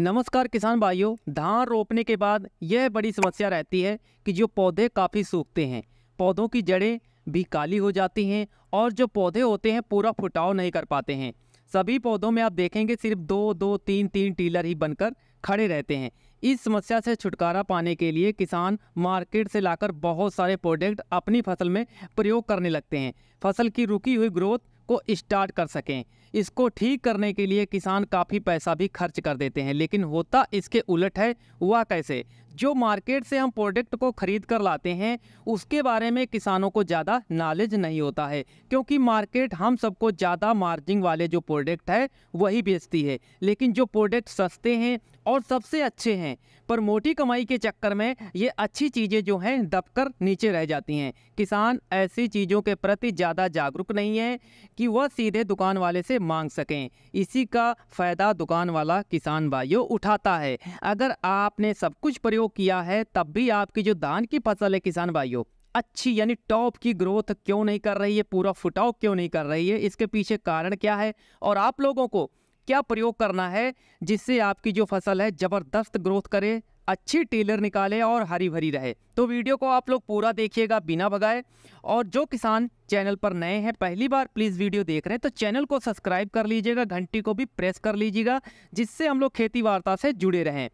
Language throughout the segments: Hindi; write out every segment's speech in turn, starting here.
नमस्कार किसान भाइयों धान रोपने के बाद यह बड़ी समस्या रहती है कि जो पौधे काफ़ी सूखते हैं पौधों की जड़ें भी काली हो जाती हैं और जो पौधे होते हैं पूरा फुटाव नहीं कर पाते हैं सभी पौधों में आप देखेंगे सिर्फ दो दो तीन तीन टीलर ही बनकर खड़े रहते हैं इस समस्या से छुटकारा पाने के लिए किसान मार्केट से लाकर बहुत सारे प्रोडक्ट अपनी फसल में प्रयोग करने लगते हैं फसल की रुकी हुई ग्रोथ को स्टार्ट कर सकें इसको ठीक करने के लिए किसान काफ़ी पैसा भी खर्च कर देते हैं लेकिन होता इसके उलट है हुआ कैसे जो मार्केट से हम प्रोडक्ट को ख़रीद कर लाते हैं उसके बारे में किसानों को ज़्यादा नॉलेज नहीं होता है क्योंकि मार्केट हम सबको ज़्यादा मार्जिन वाले जो प्रोडक्ट है वही बेचती है लेकिन जो प्रोडक्ट सस्ते हैं और सबसे अच्छे हैं पर मोटी कमाई के चक्कर में ये अच्छी चीज़ें जो हैं दबकर नीचे रह जाती हैं किसान ऐसी चीज़ों के प्रति ज़्यादा जागरूक नहीं है कि वह सीधे दुकान वाले से मांग सकें इसी का फ़ायदा दुकान वाला किसान भाइयों उठाता है अगर आपने सब कुछ प्रयोग किया है तब भी आपकी जो धान की फसल है किसान भाइयों अच्छी यानी टॉप की ग्रोथ क्यों नहीं कर रही है पूरा फुटाव क्यों नहीं कर रही है इसके पीछे कारण क्या है और आप लोगों को क्या प्रयोग करना है जिससे आपकी जो फसल है ज़बरदस्त ग्रोथ करे अच्छी टेलर निकाले और हरी भरी रहे तो वीडियो को आप लोग पूरा देखिएगा बिना भगाए और जो किसान चैनल पर नए हैं पहली बार प्लीज़ वीडियो देख रहे हैं तो चैनल को सब्सक्राइब कर लीजिएगा घंटी को भी प्रेस कर लीजिएगा जिससे हम लोग खेती वार्ता से जुड़े रहें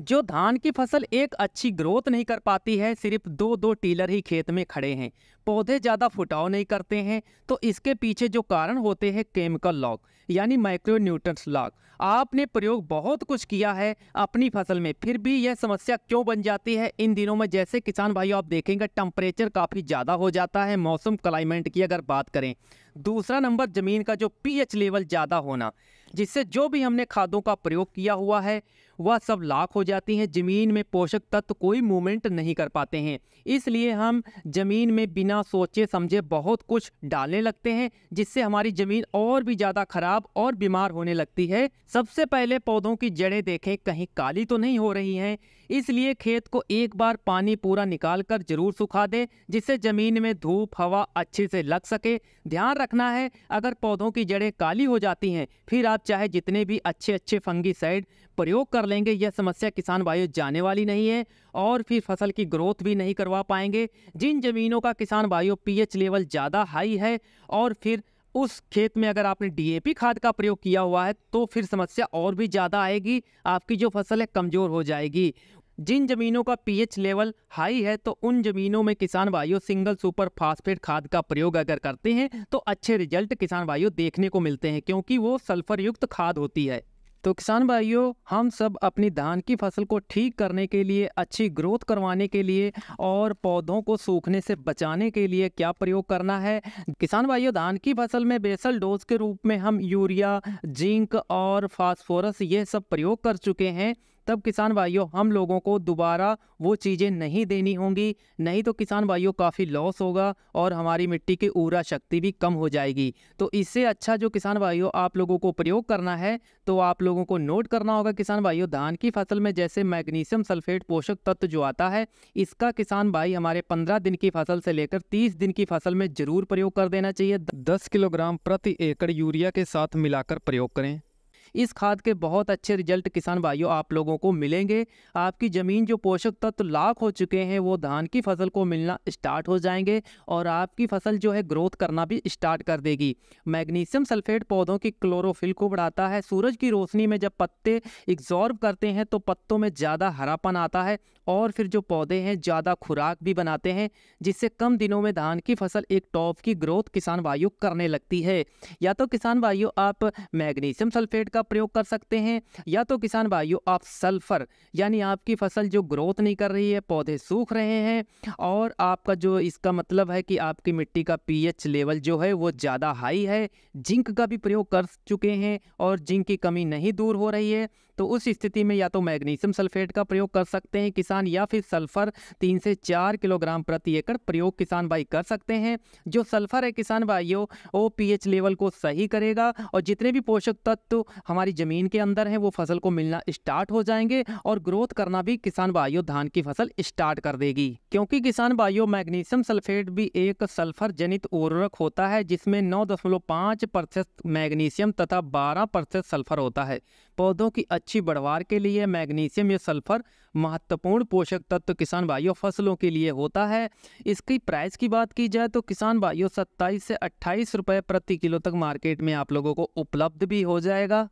जो धान की फसल एक अच्छी ग्रोथ नहीं कर पाती है सिर्फ दो दो टीलर ही खेत में खड़े हैं पौधे ज़्यादा फुटाव नहीं करते हैं तो इसके पीछे जो कारण होते हैं केमिकल लॉक यानी माइक्रो न्यूट्रंस लॉक आपने प्रयोग बहुत कुछ किया है अपनी फसल में फिर भी यह समस्या क्यों बन जाती है इन दिनों में जैसे किसान भाइयों आप देखेंगे टेम्परेचर काफ़ी ज़्यादा हो जाता है मौसम क्लाइमेट की अगर बात करें दूसरा नंबर ज़मीन का जो पीएच लेवल ज़्यादा होना जिससे जो भी हमने खादों का प्रयोग किया हुआ है वह सब लाख हो जाती हैं ज़मीन में पोषक तत्व कोई मूवमेंट नहीं कर पाते हैं इसलिए हम ज़मीन में बिना सोचे समझे बहुत कुछ डालने लगते हैं जिससे हमारी ज़मीन और भी ज़्यादा ख़राब और बीमार होने लगती है सबसे पहले पौधों की जड़ें देखें कहीं काली तो नहीं हो रही हैं इसलिए खेत को एक बार पानी पूरा निकाल कर जरूर सुखा दें जिससे ज़मीन में धूप हवा अच्छे से लग सके ध्यान रखना है अगर पौधों की जड़ें काली हो जाती हैं फिर आप चाहे जितने भी अच्छे अच्छे फंगीसाइड प्रयोग कर लेंगे यह समस्या किसान भाइयों जाने वाली नहीं है और फिर फसल की ग्रोथ भी नहीं करवा पाएंगे जिन ज़मीनों का किसान भाइयों पीएच लेवल ज़्यादा हाई है और फिर उस खेत में अगर आपने डीएपी खाद का प्रयोग किया हुआ है तो फिर समस्या और भी ज़्यादा आएगी आपकी जो फसल है कमज़ोर हो जाएगी जिन जमीनों का पीएच लेवल हाई है तो उन जमीनों में किसान भाइयों सिंगल सुपर फास्फेट खाद का प्रयोग अगर करते हैं तो अच्छे रिजल्ट किसान भाइयों देखने को मिलते हैं क्योंकि वो सल्फर युक्त खाद होती है तो किसान भाइयों हम सब अपनी धान की फसल को ठीक करने के लिए अच्छी ग्रोथ करवाने के लिए और पौधों को सूखने से बचाने के लिए क्या प्रयोग करना है किसान भाइयों धान की फसल में बेसल डोज के रूप में हम यूरिया जिंक और फास्फोरस ये सब प्रयोग कर चुके हैं तब किसान भाइयों हम लोगों को दोबारा वो चीज़ें नहीं देनी होंगी नहीं तो किसान भाइयों काफ़ी लॉस होगा और हमारी मिट्टी की ऊर्जा शक्ति भी कम हो जाएगी तो इससे अच्छा जो किसान भाइयों आप लोगों को प्रयोग करना है तो आप लोगों को नोट करना होगा किसान भाइयों धान की फसल में जैसे मैग्नीशियम सल्फेट पोषक तत्व जो आता है इसका किसान भाई हमारे पंद्रह दिन की फसल से लेकर तीस दिन की फसल में जरूर प्रयोग कर देना चाहिए दस किलोग्राम प्रति एकड़ यूरिया के साथ मिलाकर प्रयोग करें इस खाद के बहुत अच्छे रिजल्ट किसान भाइयों आप लोगों को मिलेंगे आपकी ज़मीन जो पोषक तत्व लाख हो चुके हैं वो धान की फसल को मिलना स्टार्ट हो जाएंगे और आपकी फसल जो है ग्रोथ करना भी स्टार्ट कर देगी मैग्नीशियम सल्फेट पौधों की क्लोरोफिल को बढ़ाता है सूरज की रोशनी में जब पत्ते एग्जॉर्ब करते हैं तो पत्तों में ज़्यादा हरापन आता है और फिर जो पौधे हैं ज़्यादा खुराक भी बनाते हैं जिससे कम दिनों में धान की फसल एक टॉप की ग्रोथ किसान वायु करने लगती है या तो किसान वायु आप मैग्नीशियम सल्फेट का प्रयोग कर सकते हैं या तो किसान वायु आप सल्फ़र यानी आपकी फसल जो ग्रोथ नहीं कर रही है पौधे सूख रहे हैं और आपका जो इसका मतलब है कि आपकी मिट्टी का पी लेवल जो है वो ज़्यादा हाई है जिंक का भी प्रयोग कर चुके हैं और जिंक की कमी नहीं दूर हो रही है तो उस स्थिति में या तो मैग्नीशियम सल्फेट का प्रयोग कर सकते हैं किसान किसान या फिर सल्फर तीन से चार किलोग्राम प्रति एकड़ प्रयोग किसान भाई कर सकते हैं जो सल्फर है किसान भाइयों वो पीएच लेवल को सही करेगा और जितने भी पोषक तत्व हमारी ज़मीन के अंदर हैं वो फसल को मिलना स्टार्ट हो जाएंगे और ग्रोथ करना भी किसान भाइयों धान की फसल स्टार्ट कर देगी क्योंकि किसान भाइयों मैग्नीशियम सल्फेट भी एक सल्फर जनित उर्वरक होता है जिसमें नौ दशमलव पाँच प्रतिशत मैग्नीशियम तथा बारह प्रतिशत सल्फर होता है पौधों की अच्छी बढ़वार के लिए मैग्नीशियम या सल्फर महत्वपूर्ण पोषक तत्व किसान भाइयों फसलों के लिए होता है इसकी प्राइस की बात की जाए तो किसान भाइयों सत्ताईस से अट्ठाईस रुपये प्रति किलो तक मार्केट में आप लोगों को उपलब्ध भी हो जाएगा